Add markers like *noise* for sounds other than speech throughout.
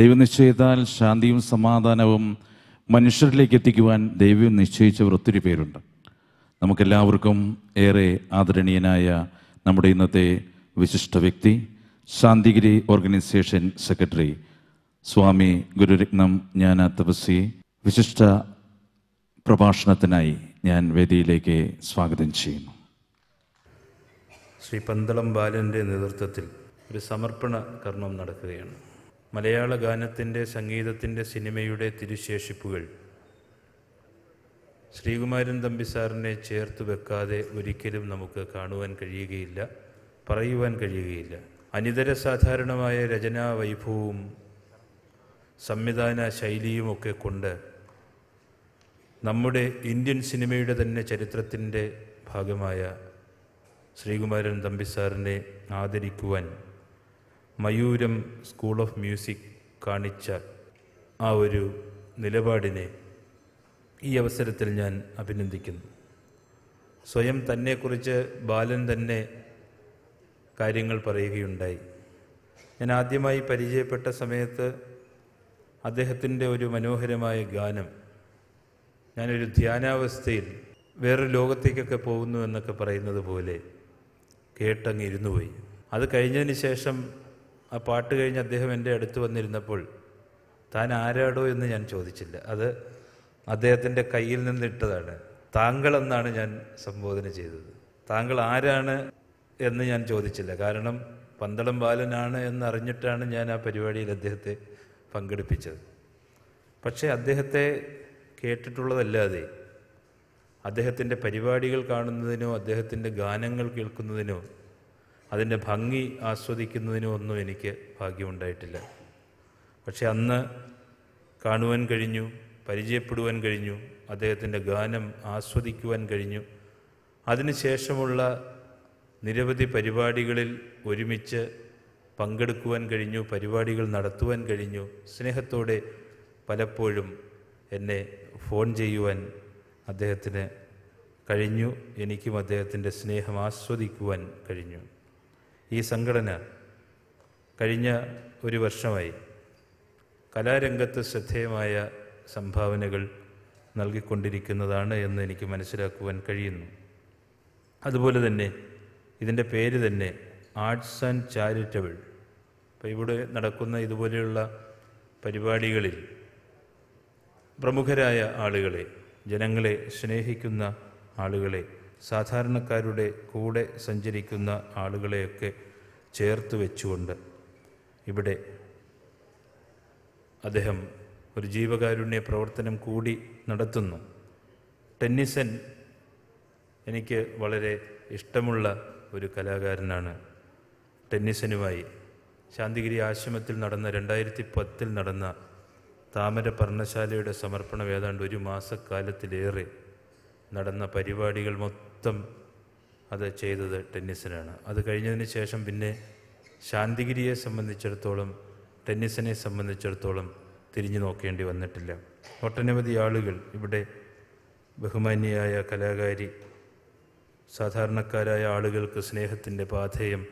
ദൈവം നിശ്ചയിത്താൽ ശാന്തിയും സമാധാനവും മനുഷ്യരിലേക്ക് എത്തിക്കുവാൻ ദൈവം നിശ്ചയിച്ചവർ ഒത്തിരി പേരുണ്ട് നമുക്കെല്ലാവർക്കും ഏറെ ആദരണീയനായ നമ്മുടെ ഇന്നത്തെ വിശിഷ്ട വ്യക്തി ശാന്തിഗിരി ഓർഗനൈസേഷൻ സെക്രട്ടറി സ്വാമി ഗുരുരത്നം ഞാൻ തപസി വിശിഷ്ട പ്രഭാഷണത്തിനായി ഞാൻ വേദിയിലേക്ക് സ്വാഗതം ചെയ്യുന്നു ശ്രീ പന്തളം ബാലൻ്റെ നേതൃത്വത്തിൽ ഒരു സമർപ്പണ കർമ്മം നടക്കുകയാണ് മലയാള ഗാനത്തിൻ്റെ സംഗീതത്തിൻ്റെ സിനിമയുടെ തിരുശേഷിപ്പുകൾ ശ്രീകുമാരൻ തമ്പി സാറിനെ ചേർത്ത് വെക്കാതെ ഒരിക്കലും നമുക്ക് കാണുവാൻ കഴിയുകയില്ല പറയുവാൻ കഴിയുകയില്ല അനിതര സാധാരണമായ രചനാ വൈഭവവും സംവിധാന ശൈലിയുമൊക്കെ കൊണ്ട് നമ്മുടെ ഇന്ത്യൻ സിനിമയുടെ തന്നെ ചരിത്രത്തിൻ്റെ ഭാഗമായ ശ്രീകുമാരൻ തമ്പി സാറിനെ ആദരിക്കുവാൻ മയൂരം സ്കൂൾ ഓഫ് മ്യൂസിക് കാണിച്ച ആ ഒരു നിലപാടിനെ ഈ അവസരത്തിൽ ഞാൻ അഭിനന്ദിക്കുന്നു സ്വയം തന്നെക്കുറിച്ച് ബാലൻ തന്നെ കാര്യങ്ങൾ പറയുകയുണ്ടായി ഞാൻ ആദ്യമായി പരിചയപ്പെട്ട സമയത്ത് അദ്ദേഹത്തിൻ്റെ ഒരു മനോഹരമായ ഗാനം ഞാനൊരു ധ്യാനാവസ്ഥയിൽ വേറൊരു ലോകത്തേക്കൊക്കെ പോകുന്നു എന്നൊക്കെ പറയുന്നത് പോലെ കേട്ടങ്ങ് ഇരുന്നു പോയി അത് കഴിഞ്ഞതിന് ശേഷം ആ പാട്ട് കഴിഞ്ഞ് അദ്ദേഹം എൻ്റെ അടുത്ത് വന്നിരുന്നപ്പോൾ താൻ ആരാടോ എന്ന് ഞാൻ ചോദിച്ചില്ല അത് അദ്ദേഹത്തിൻ്റെ കയ്യിൽ നിന്നിട്ടതാണ് താങ്കൾ എന്നാണ് ഞാൻ സംബോധന ചെയ്തത് താങ്കൾ ആരാണ് എന്ന് ഞാൻ ചോദിച്ചില്ല കാരണം പന്തളം ബാലനാണ് എന്നറിഞ്ഞിട്ടാണ് ഞാൻ ആ പരിപാടിയിൽ അദ്ദേഹത്തെ പങ്കെടുപ്പിച്ചത് പക്ഷേ അദ്ദേഹത്തെ കേട്ടിട്ടുള്ളതല്ലാതെ അദ്ദേഹത്തിൻ്റെ പരിപാടികൾ കാണുന്നതിനോ അദ്ദേഹത്തിൻ്റെ ഗാനങ്ങൾ കേൾക്കുന്നതിനോ അതിൻ്റെ ഭംഗി ആസ്വദിക്കുന്നതിനൊന്നും എനിക്ക് ഭാഗ്യമുണ്ടായിട്ടില്ല പക്ഷെ അന്ന് കാണുവാൻ കഴിഞ്ഞു പരിചയപ്പെടുവാൻ കഴിഞ്ഞു അദ്ദേഹത്തിൻ്റെ ഗാനം ആസ്വദിക്കുവാൻ കഴിഞ്ഞു അതിനുശേഷമുള്ള നിരവധി പരിപാടികളിൽ ഒരുമിച്ച് പങ്കെടുക്കുവാൻ കഴിഞ്ഞു പരിപാടികൾ നടത്തുവാൻ കഴിഞ്ഞു സ്നേഹത്തോടെ പലപ്പോഴും എന്നെ ഫോൺ ചെയ്യുവാൻ അദ്ദേഹത്തിന് കഴിഞ്ഞു എനിക്കും അദ്ദേഹത്തിൻ്റെ സ്നേഹം ആസ്വദിക്കുവാൻ കഴിഞ്ഞു ഈ സംഘടന കഴിഞ്ഞ ഒരു വർഷമായി കലാരംഗത്ത് ശ്രദ്ധേയമായ സംഭാവനകൾ നൽകിക്കൊണ്ടിരിക്കുന്നതാണ് എന്ന് എനിക്ക് മനസ്സിലാക്കുവാൻ കഴിയുന്നു അതുപോലെ തന്നെ ഇതിൻ്റെ പേര് തന്നെ ആർട്സ് ആൻഡ് ചാരിറ്റബിൾ അപ്പോൾ ഇവിടെ നടക്കുന്ന ഇതുപോലെയുള്ള പരിപാടികളിൽ പ്രമുഖരായ ആളുകളെ ജനങ്ങളെ സ്നേഹിക്കുന്ന ആളുകളെ സാധാരണക്കാരുടെ കൂടെ സഞ്ചരിക്കുന്ന ആളുകളെയൊക്കെ ചേർത്ത് വെച്ചുകൊണ്ട് ഇവിടെ അദ്ദേഹം ഒരു ജീവകാരുണ്യ പ്രവർത്തനം കൂടി നടത്തുന്നു ടെന്നിസൻ എനിക്ക് വളരെ ഇഷ്ടമുള്ള ഒരു കലാകാരനാണ് ടെന്നിസനുമായി ശാന്തിഗിരി ആശ്രമത്തിൽ നടന്ന രണ്ടായിരത്തി പത്തിൽ നടന്ന താമര പർണശാലയുടെ സമർപ്പണം ഏതാണ്ട് ഒരു മാസക്കാലത്തിലേറെ നടന്ന പരിപാടികൾ മൊത്തം അത് ചെയ്തത് ടെന്നീസിനാണ് അത് കഴിഞ്ഞതിന് ശേഷം പിന്നെ ശാന്തിഗിരിയെ സംബന്ധിച്ചിടത്തോളം ടെന്നീസിനെ സംബന്ധിച്ചിടത്തോളം തിരിഞ്ഞു നോക്കേണ്ടി വന്നിട്ടില്ല ഒട്ടനവധി ആളുകൾ ഇവിടെ ബഹുമാന്യയായ കലാകാരി സാധാരണക്കാരായ ആളുകൾക്ക് സ്നേഹത്തിൻ്റെ പാഥേയം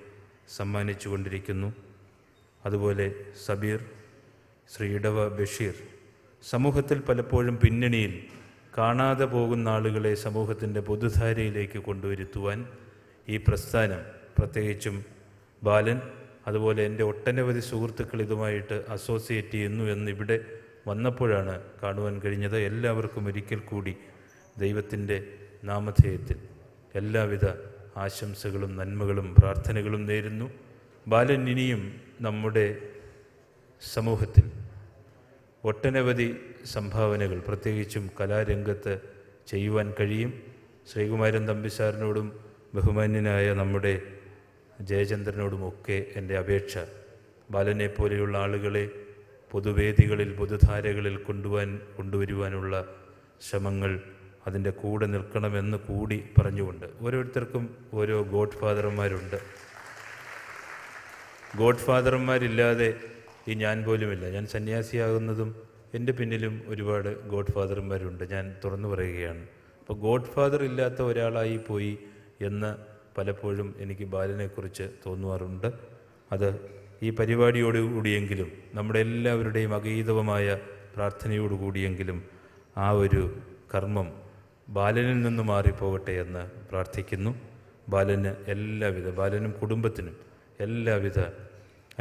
സമ്മാനിച്ചു കൊണ്ടിരിക്കുന്നു അതുപോലെ സബീർ ശ്രീ ഇടവ ബഷീർ സമൂഹത്തിൽ പലപ്പോഴും പിന്നണിയിൽ കാണാതെ പോകുന്ന ആളുകളെ സമൂഹത്തിൻ്റെ പൊതുധാരയിലേക്ക് കൊണ്ടുവരുത്തുവാൻ ഈ പ്രസ്ഥാനം പ്രത്യേകിച്ചും ബാലൻ അതുപോലെ എൻ്റെ ഒട്ടനവധി സുഹൃത്തുക്കൾ ഇതുമായിട്ട് അസോസിയേറ്റ് ചെയ്യുന്നു എന്നിവിടെ വന്നപ്പോഴാണ് കാണുവാൻ കഴിഞ്ഞത് എല്ലാവർക്കും ഒരിക്കൽ കൂടി ദൈവത്തിൻ്റെ നാമധേയത്തിൽ എല്ലാവിധ ആശംസകളും നന്മകളും പ്രാർത്ഥനകളും നേരുന്നു ബാലൻ ഇനിയും നമ്മുടെ സമൂഹത്തിൽ ഒട്ടനവധി സംഭാവനകൾ പ്രത്യേകിച്ചും കലാരംഗത്ത് ചെയ്യുവാൻ കഴിയും ശ്രീകുമാരൻ തമ്പിസാറിനോടും ബഹുമാന്യനായ നമ്മുടെ ജയചന്ദ്രനോടുമൊക്കെ എൻ്റെ അപേക്ഷ ബാലനെ പോലെയുള്ള ആളുകളെ പൊതുവേദികളിൽ പൊതുധാരകളിൽ കൊണ്ടുവാൻ കൊണ്ടുവരുവാനുള്ള ശ്രമങ്ങൾ അതിൻ്റെ കൂടെ നിൽക്കണമെന്ന് കൂടി പറഞ്ഞുകൊണ്ട് ഓരോരുത്തർക്കും ഓരോ ഗോഡ് ഫാദർമാരുണ്ട് ഗോഡ് ഫാദർമാരില്ലാതെ ഈ ഞാൻ പോലുമില്ല ഞാൻ സന്യാസിയാകുന്നതും എൻ്റെ പിന്നിലും ഒരുപാട് ഗോഡ് ഫാദർമാരുണ്ട് ഞാൻ തുറന്നു പറയുകയാണ് അപ്പോൾ ഗോഡ് ഫാദർ ഇല്ലാത്ത ഒരാളായി പോയി എന്ന് പലപ്പോഴും എനിക്ക് ബാലനെക്കുറിച്ച് തോന്നുവാറുണ്ട് അത് ഈ പരിപാടിയോടുകൂടിയെങ്കിലും നമ്മുടെ എല്ലാവരുടെയും അഗീതവമായ പ്രാർത്ഥനയോടുകൂടിയെങ്കിലും ആ ഒരു കർമ്മം ബാലനിൽ നിന്ന് മാറിപ്പോകട്ടെ എന്ന് പ്രാർത്ഥിക്കുന്നു ബാലന് എല്ലാവിധ ബാലനും കുടുംബത്തിനും എല്ലാവിധ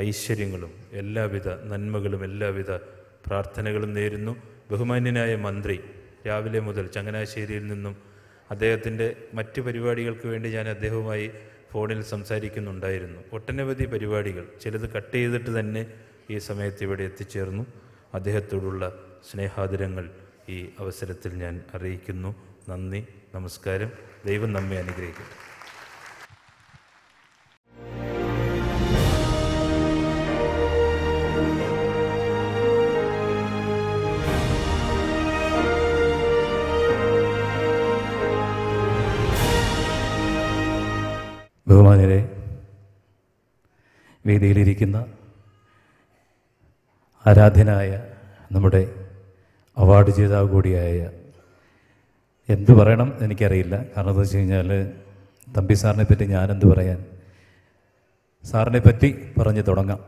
ഐശ്വര്യങ്ങളും എല്ലാവിധ നന്മകളും എല്ലാവിധ പ്രാർത്ഥനകളും നേരുന്നു ബഹുമാന്യനായ മന്ത്രി രാവിലെ മുതൽ ചങ്ങനാശ്ശേരിയിൽ നിന്നും അദ്ദേഹത്തിൻ്റെ മറ്റ് പരിപാടികൾക്ക് വേണ്ടി ഞാൻ അദ്ദേഹവുമായി ഫോണിൽ സംസാരിക്കുന്നുണ്ടായിരുന്നു ഒട്ടനവധി പരിപാടികൾ ചിലത് കട്ട് ചെയ്തിട്ട് തന്നെ ഈ സമയത്ത് ഇവിടെ എത്തിച്ചേർന്നു അദ്ദേഹത്തോടുള്ള സ്നേഹാദരങ്ങൾ ഈ അവസരത്തിൽ ഞാൻ അറിയിക്കുന്നു നന്ദി നമസ്കാരം ദൈവം നമ്മെ അനുഗ്രഹിക്കട്ടെ ബഹുമാനരെ വേദിയിലിരിക്കുന്ന ആരാധ്യനായ നമ്മുടെ അവാർഡ് ജേതാവ് കൂടിയായ എന്തു പറയണം എനിക്കറിയില്ല കാരണം എന്താ വെച്ച് കഴിഞ്ഞാൽ തമ്പി സാറിനെ പറ്റി ഞാനെന്ത് പറയാൻ സാറിനെ പറ്റി പറഞ്ഞ് തുടങ്ങാം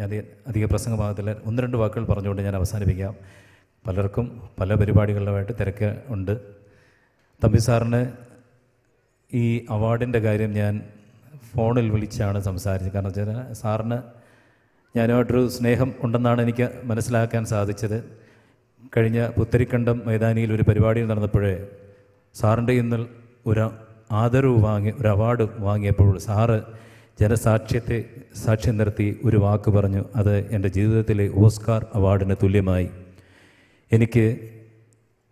ഞാൻ അധിക പ്രസംഗ ഭാഗത്തിൽ ഒന്ന് രണ്ട് വാക്കുകൾ പറഞ്ഞുകൊണ്ട് ഞാൻ അവസാനിപ്പിക്കാം പലർക്കും പല പരിപാടികളുമായിട്ട് തിരക്ക് ഉണ്ട് തമ്പി സാറിന് ഈ അവാർഡിൻ്റെ കാര്യം ഞാൻ ഫോണിൽ വിളിച്ചാണ് സംസാരിച്ചത് കാരണം വെച്ചാൽ സാറിന് ഞാനുമായിട്ടൊരു സ്നേഹം ഉണ്ടെന്നാണ് എനിക്ക് മനസ്സിലാക്കാൻ സാധിച്ചത് കഴിഞ്ഞ പുത്തരിക്കണ്ടം മൈതാനിയിൽ ഒരു പരിപാടി നടന്നപ്പോഴേ സാറിൻ്റെ ഇന്നൽ ഒരു ആദരവ് വാങ്ങി ഒരു അവാർഡ് വാങ്ങിയപ്പോൾ സാറ് ജനസാക്ഷ്യത്തെ സാക്ഷ്യം നിർത്തി ഒരു വാക്ക് പറഞ്ഞു അത് എൻ്റെ ജീവിതത്തിലെ ഓസ്കാർ അവാർഡിന് തുല്യമായി എനിക്ക്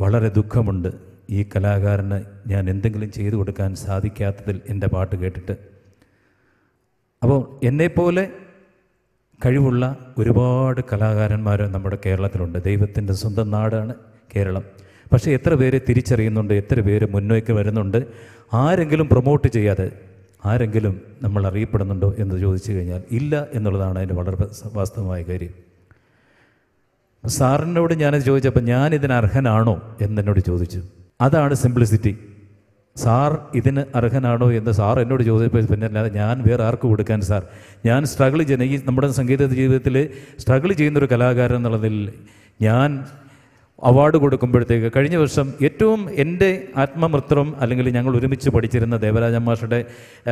വളരെ ദുഃഖമുണ്ട് ഈ കലാകാരന് ഞാൻ എന്തെങ്കിലും ചെയ്തു കൊടുക്കാൻ സാധിക്കാത്തതിൽ എൻ്റെ പാട്ട് കേട്ടിട്ട് അപ്പോൾ എന്നെപ്പോലെ കഴിവുള്ള ഒരുപാട് കലാകാരന്മാർ നമ്മുടെ കേരളത്തിലുണ്ട് ദൈവത്തിൻ്റെ സ്വന്തം നാടാണ് കേരളം പക്ഷേ എത്ര പേരെ തിരിച്ചറിയുന്നുണ്ട് എത്ര പേര് മുന്നോട്ട് വരുന്നുണ്ട് ആരെങ്കിലും പ്രൊമോട്ട് ചെയ്യാതെ ആരെങ്കിലും നമ്മൾ അറിയപ്പെടുന്നുണ്ടോ എന്ന് ചോദിച്ചു കഴിഞ്ഞാൽ ഇല്ല എന്നുള്ളതാണ് അതിൻ്റെ വളരെ വാസ്തവമായ കാര്യം സാറിനോട് ഞാനത് ചോദിച്ചപ്പോൾ ഞാനിതിന് അർഹനാണോ എന്നെന്നോട് ചോദിച്ചു അതാണ് സിംപ്ലിസിറ്റി സാർ ഇതിന് അർഹനാണോ എന്ന് സാർ എന്നോട് ചോദിച്ചപ്പോൾ പിന്നെ അല്ലാതെ ഞാൻ വേറെ ആർക്ക് കൊടുക്കാൻ സാർ ഞാൻ സ്ട്രഗിൾ ചെയ്യുന്ന ഈ നമ്മുടെ സംഗീത ജീവിതത്തിൽ സ്ട്രഗിൾ ചെയ്യുന്നൊരു കലാകാരൻ എന്നുള്ളതിൽ ഞാൻ അവാർഡ് കൊടുക്കുമ്പോഴത്തേക്ക് കഴിഞ്ഞ വർഷം ഏറ്റവും എൻ്റെ ആത്മമൃത്രം അല്ലെങ്കിൽ ഞങ്ങൾ ഒരുമിച്ച് പഠിച്ചിരുന്ന ദേവരാജ മാഷയുടെ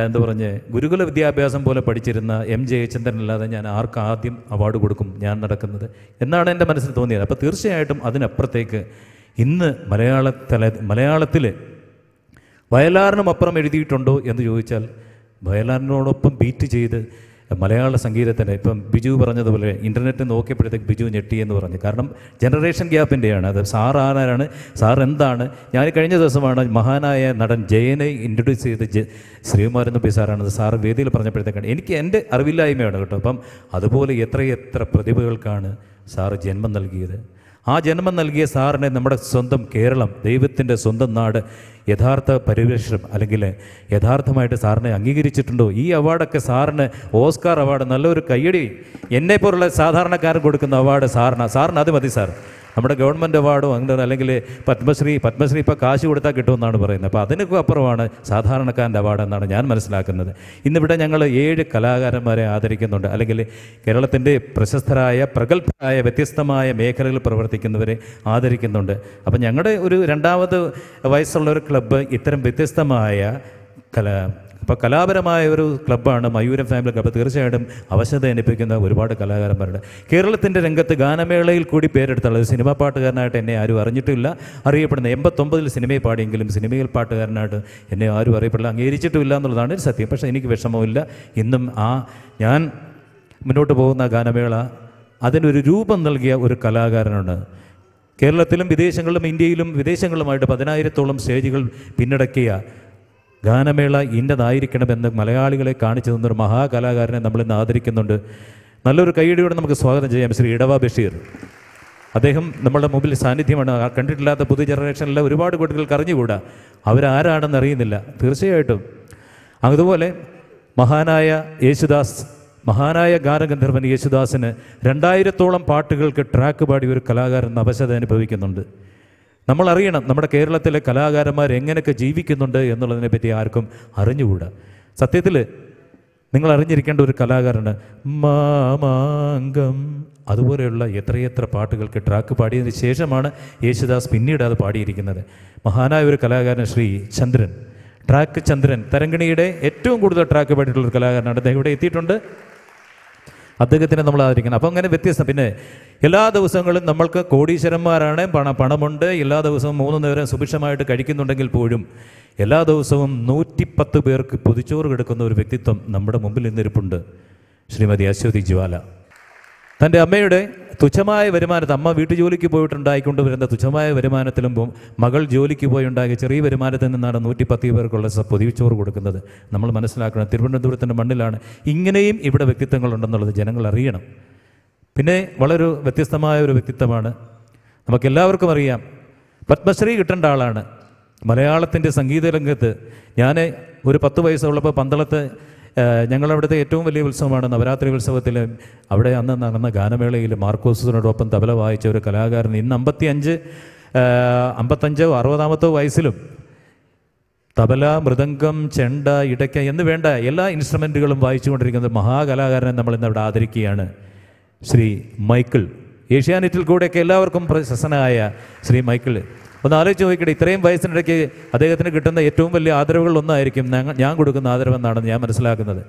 എന്താ പറഞ്ഞ് ഗുരുകുല വിദ്യാഭ്യാസം പോലെ പഠിച്ചിരുന്ന എം ജെ അല്ലാതെ ഞാൻ ആർക്ക് ആദ്യം അവാർഡ് കൊടുക്കും ഞാൻ നടക്കുന്നത് എന്നാണ് എൻ്റെ മനസ്സിൽ തോന്നിയത് അപ്പോൾ തീർച്ചയായിട്ടും അതിനപ്പുറത്തേക്ക് ഇന്ന് മലയാള തല മലയാളത്തിൽ വയലാറിനും അപ്പുറം എഴുതിയിട്ടുണ്ടോ എന്ന് ചോദിച്ചാൽ വയലാറിനോടൊപ്പം ബീറ്റ് ചെയ്ത് മലയാള സംഗീതത്തിൻ്റെ ഇപ്പം ബിജു പറഞ്ഞതുപോലെ ഇൻ്റർനെറ്റ് നോക്കിയപ്പോഴത്തേക്ക് ബിജു ഞെട്ടി എന്ന് പറഞ്ഞു കാരണം ജനറേഷൻ ഗ്യാപ്പിൻ്റെയാണ് അത് സാർ ആരാണ് സാർ എന്താണ് ഞാൻ കഴിഞ്ഞ ദിവസമാണ് മഹാനായ നടൻ ജയനെ ഇൻട്രൊഡ്യൂസ് ചെയ്ത് ശ്രീകുമാരൻ നമ്പി സാറാണ് സാർ വേദിയിൽ പറഞ്ഞപ്പോഴത്തേക്കാണ് എനിക്ക് എൻ്റെ അറിവില്ലായ്മയാണ് കേട്ടോ അപ്പം അതുപോലെ എത്രയെത്ര പ്രതിഭകൾക്കാണ് സാറ് ജന്മം നൽകിയത് ആ ജന്മം നൽകിയ സാറിനെ നമ്മുടെ സ്വന്തം കേരളം ദൈവത്തിൻ്റെ സ്വന്തം നാട് യഥാർത്ഥ പരിവേഷം അല്ലെങ്കിൽ യഥാർത്ഥമായിട്ട് സാറിനെ അംഗീകരിച്ചിട്ടുണ്ടോ ഈ അവാർഡൊക്കെ സാറിന് ഓസ്കാർ അവാർഡ് നല്ലൊരു കയ്യടി എന്നെപ്പോലുള്ള സാധാരണക്കാരൻ കൊടുക്കുന്ന അവാർഡ് സാറിന് സാറിന് അത് മതി സാർ നമ്മുടെ ഗവൺമെൻറ് അവാർഡും അങ്ങനെ അല്ലെങ്കിൽ പത്മശ്രീ പത്മശ്രീ ഇപ്പോൾ കാശ് കൊടുത്താൽ കിട്ടുമെന്നാണ് പറയുന്നത് അപ്പോൾ അതിനൊക്കെ അപ്പുറമാണ് സാധാരണക്കാരൻ്റെ അവാർഡെന്നാണ് ഞാൻ മനസ്സിലാക്കുന്നത് ഇന്നിവിടെ ഞങ്ങൾ ഏഴ് കലാകാരന്മാരെ ആദരിക്കുന്നുണ്ട് അല്ലെങ്കിൽ കേരളത്തിൻ്റെ പ്രശസ്തരായ പ്രഗത്ഭരായ വ്യത്യസ്തമായ മേഖലകളിൽ പ്രവർത്തിക്കുന്നവരെ ആദരിക്കുന്നുണ്ട് അപ്പം ഞങ്ങളുടെ ഒരു രണ്ടാമത് വയസ്സുള്ള ഒരു ക്ലബ്ബ് ഇത്തരം വ്യത്യസ്തമായ കല അപ്പോൾ കലാപരമായ ഒരു ക്ലബ്ബാണ് മയൂരം ഫാമിലി ക്ലബ്ബ് തീർച്ചയായിട്ടും അവശത അനുഭവിക്കുന്ന ഒരുപാട് കലാകാരന്മാരുണ്ട് കേരളത്തിൻ്റെ രംഗത്ത് ഗാനമേളയിൽ കൂടി പേരെടുത്തുള്ളത് സിനിമാ പാട്ടുകാരനായിട്ട് എന്നെ ആരും അറിഞ്ഞിട്ടില്ല അറിയപ്പെടുന്ന എൺപത്തൊമ്പതിൽ സിനിമയിൽ പാടിയെങ്കിലും സിനിമയിൽ പാട്ടുകാരനായിട്ട് എന്നെ ആരും അറിയപ്പെടില്ല അംഗീകരിച്ചിട്ടില്ല എന്നുള്ളതാണ് ഒരു സത്യം പക്ഷേ എനിക്ക് വിഷമമില്ല ഇന്നും ആ ഞാൻ മുന്നോട്ട് പോകുന്ന ഗാനമേള അതിനൊരു രൂപം നൽകിയ ഒരു കലാകാരനാണ് കേരളത്തിലും വിദേശങ്ങളിലും ഇന്ത്യയിലും വിദേശങ്ങളുമായിട്ട് പതിനായിരത്തോളം സ്റ്റേജുകൾ പിന്നടക്കിയ ഗാനമേള ഇന്നതായിരിക്കണമെന്ന് മലയാളികളെ കാണിച്ചു തന്നൊരു മഹാകലാകാരനെ നമ്മൾ ഇന്ന് ആദരിക്കുന്നുണ്ട് നല്ലൊരു കൈയടിയോടെ നമുക്ക് സ്വാഗതം ചെയ്യാം ശ്രീ ഇടവ ബഷീർ അദ്ദേഹം നമ്മളുടെ മുമ്പിൽ സാന്നിധ്യമാണ് കണ്ടിട്ടില്ലാത്ത പുതിയ ജനറേഷനിലെ ഒരുപാട് കുട്ടികൾക്ക് അറിഞ്ഞുകൂടാ അവരാരാണെന്ന് അറിയുന്നില്ല തീർച്ചയായിട്ടും അതുപോലെ മഹാനായ യേശുദാസ് മഹാനായ ഗാനഗന്ധർവൻ യേശുദാസിന് രണ്ടായിരത്തോളം പാട്ടുകൾക്ക് ട്രാക്ക് പാടിയ ഒരു കലാകാരൻ അവശത അനുഭവിക്കുന്നുണ്ട് നമ്മൾ അറിയണം നമ്മുടെ കേരളത്തിലെ കലാകാരന്മാർ എങ്ങനെയൊക്കെ ജീവിക്കുന്നുണ്ട് എന്നുള്ളതിനെ പറ്റി ആർക്കും അറിഞ്ഞുകൂടാ സത്യത്തിൽ നിങ്ങൾ അറിഞ്ഞിരിക്കേണ്ട ഒരു കലാകാരനാണ് മാമാങ്കം അതുപോലെയുള്ള എത്രയെത്ര പാട്ടുകൾക്ക് ട്രാക്ക് പാടിയതിന് ശേഷമാണ് യേശുദാസ് പിന്നീട് അത് പാടിയിരിക്കുന്നത് മഹാനായ ഒരു കലാകാരൻ ശ്രീ ചന്ദ്രൻ ട്രാക്ക് ചന്ദ്രൻ തരംഗിണിയുടെ ഏറ്റവും കൂടുതൽ ട്രാക്ക് പാടിയിട്ടുള്ള ഒരു കലാകാരനാണ് അദ്ദേഹം ഇവിടെ എത്തിയിട്ടുണ്ട് അദ്ദേഹത്തിനെ നമ്മൾ ആദരിക്കണം അപ്പോൾ അങ്ങനെ വ്യത്യസ്തം പിന്നെ എല്ലാ ദിവസങ്ങളും നമ്മൾക്ക് കോടീശ്വരന്മാരാണ് പണ പണമുണ്ട് എല്ലാ ദിവസവും മൂന്ന് നേരം സുഭിക്ഷമായിട്ട് കഴിക്കുന്നുണ്ടെങ്കിൽ പോലും എല്ലാ ദിവസവും നൂറ്റിപ്പത്ത് പേർക്ക് പൊതിച്ചോറ് കിടക്കുന്ന ഒരു വ്യക്തിത്വം നമ്മുടെ മുമ്പിൽ നിന്നിരിപ്പുണ്ട് ശ്രീമതി അശ്വതി ജ്വാല തൻ്റെ അമ്മയുടെ തുച്ഛമായ വരുമാനത്തിൽ അമ്മ വീട്ടു ജോലിക്ക് പോയിട്ടുണ്ടായിക്കൊണ്ട് വരുന്ന തുച്ഛമായ വരുമാനത്തിലും മകൾ ജോലിക്ക് പോയി ഉണ്ടാക്കിയ ചെറിയ വരുമാനത്തിൽ നിന്നാണ് നൂറ്റി പത്ത് പേർക്കുള്ള പൊതിവിച്ചോറ് കൊടുക്കുന്നത് നമ്മൾ മനസ്സിലാക്കണം തിരുവനന്തപുരത്തിൻ്റെ മണ്ണിലാണ് ഇങ്ങനെയും ഇവിടെ വ്യക്തിത്വങ്ങളുണ്ടെന്നുള്ളത് ജനങ്ങൾ അറിയണം പിന്നെ വളരെ വ്യത്യസ്തമായ ഒരു വ്യക്തിത്വമാണ് നമുക്കെല്ലാവർക്കും അറിയാം പത്മശ്രീ കിട്ടേണ്ട ആളാണ് മലയാളത്തിൻ്റെ സംഗീത രംഗത്ത് ഞാൻ ഒരു പത്ത് വയസ്സുള്ളപ്പോൾ പന്തളത്ത് ഞങ്ങളവിടുത്തെ ഏറ്റവും വലിയ ഉത്സവമാണ് നവരാത്രി ഉത്സവത്തിൽ അവിടെ അന്ന് നടന്ന ഗാനമേളയിൽ മാർക്കോസിനോടൊപ്പം തബല വായിച്ച ഒരു കലാകാരൻ ഇന്ന് അഞ്ച് അമ്പത്തഞ്ചോ അറുപതാമത്തോ വയസ്സിലും തബല മൃദംഗം ചെണ്ട ഇടയ്ക്ക എന്ന് വേണ്ട എല്ലാ ഇൻസ്ട്രുമെൻറ്റുകളും വായിച്ചുകൊണ്ടിരിക്കുന്ന മഹാകലാകാരനെ നമ്മൾ ഇന്നവിടെ ആദരിക്കുകയാണ് ശ്രീ മൈക്കിൾ ഏഷ്യാനെറ്റിൽ കൂടെയൊക്കെ എല്ലാവർക്കും പ്രശസ്തനായ ശ്രീ മൈക്കിൾ ഒന്ന് ആലോചിച്ച് നോക്കിയിട്ട് ഇത്രയും വയസ്സിനിടയ്ക്ക് അദ്ദേഹത്തിന് കിട്ടുന്ന ഏറ്റവും വലിയ ആദരവുകളിലൊന്നായിരിക്കും ഞാൻ കൊടുക്കുന്ന ആദരവെന്നാണ് ഞാൻ മനസ്സിലാക്കുന്നത്